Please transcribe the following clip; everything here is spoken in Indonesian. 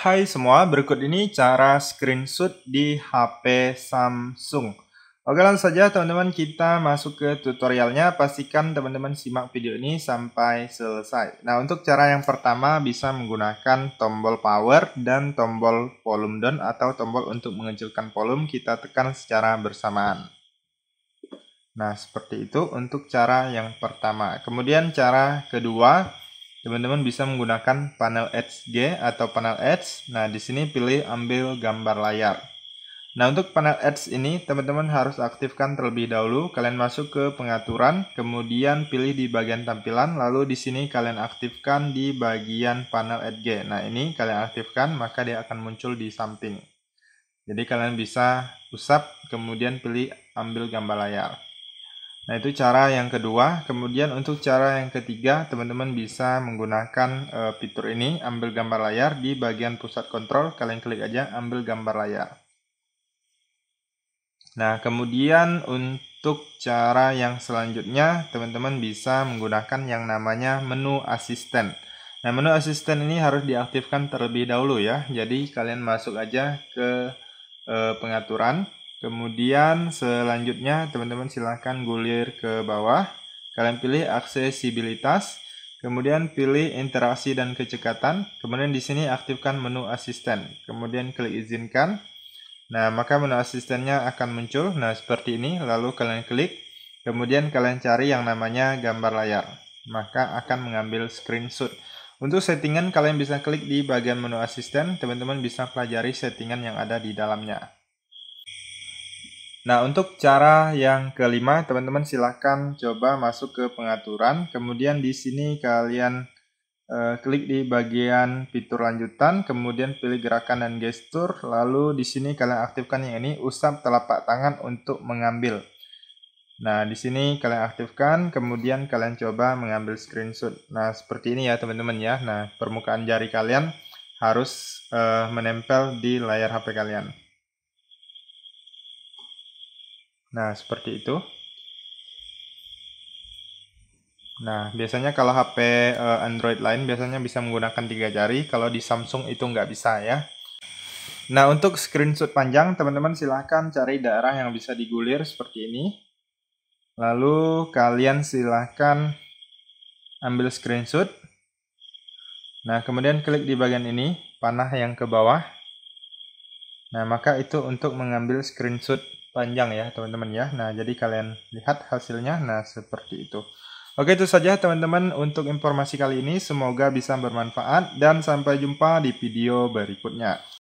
Hai semua, berikut ini cara screenshot di HP Samsung. Oke langsung saja teman-teman kita masuk ke tutorialnya. Pastikan teman-teman simak video ini sampai selesai. Nah untuk cara yang pertama bisa menggunakan tombol power dan tombol volume down atau tombol untuk mengecilkan volume kita tekan secara bersamaan. Nah seperti itu untuk cara yang pertama. Kemudian cara kedua teman-teman bisa menggunakan panel Edge atau panel Edge. Nah, di sini pilih ambil gambar layar. Nah, untuk panel Edge ini, teman-teman harus aktifkan terlebih dahulu. Kalian masuk ke pengaturan, kemudian pilih di bagian tampilan, lalu di sini kalian aktifkan di bagian panel Edge Nah, ini kalian aktifkan, maka dia akan muncul di samping. Jadi, kalian bisa usap, kemudian pilih ambil gambar layar. Nah, itu cara yang kedua. Kemudian untuk cara yang ketiga, teman-teman bisa menggunakan e, fitur ini, ambil gambar layar di bagian pusat kontrol, kalian klik aja ambil gambar layar. Nah, kemudian untuk cara yang selanjutnya, teman-teman bisa menggunakan yang namanya menu asisten. Nah, menu asisten ini harus diaktifkan terlebih dahulu ya. Jadi, kalian masuk aja ke e, pengaturan Kemudian selanjutnya teman-teman silahkan gulir ke bawah. Kalian pilih aksesibilitas, kemudian pilih interaksi dan kecekatan. Kemudian di sini aktifkan menu asisten, kemudian klik izinkan. Nah, maka menu asistennya akan muncul. Nah, seperti ini. Lalu kalian klik, kemudian kalian cari yang namanya gambar layar. Maka akan mengambil screenshot. Untuk settingan kalian bisa klik di bagian menu asisten, teman-teman bisa pelajari settingan yang ada di dalamnya. Nah, untuk cara yang kelima, teman-teman silahkan coba masuk ke pengaturan. Kemudian di sini kalian e, klik di bagian fitur lanjutan, kemudian pilih gerakan dan gestur. Lalu di sini kalian aktifkan yang ini, usap telapak tangan untuk mengambil. Nah, di sini kalian aktifkan, kemudian kalian coba mengambil screenshot. Nah, seperti ini ya teman-teman ya. Nah, permukaan jari kalian harus e, menempel di layar HP kalian. Nah, seperti itu. Nah, biasanya kalau HP eh, Android lain biasanya bisa menggunakan tiga jari, kalau di Samsung itu nggak bisa ya. Nah, untuk screenshot panjang, teman-teman silahkan cari daerah yang bisa digulir seperti ini. Lalu kalian silahkan ambil screenshot. Nah, kemudian klik di bagian ini, panah yang ke bawah. Nah, maka itu untuk mengambil screenshot panjang ya teman-teman ya. Nah jadi kalian lihat hasilnya, nah seperti itu. Oke itu saja teman-teman untuk informasi kali ini semoga bisa bermanfaat dan sampai jumpa di video berikutnya.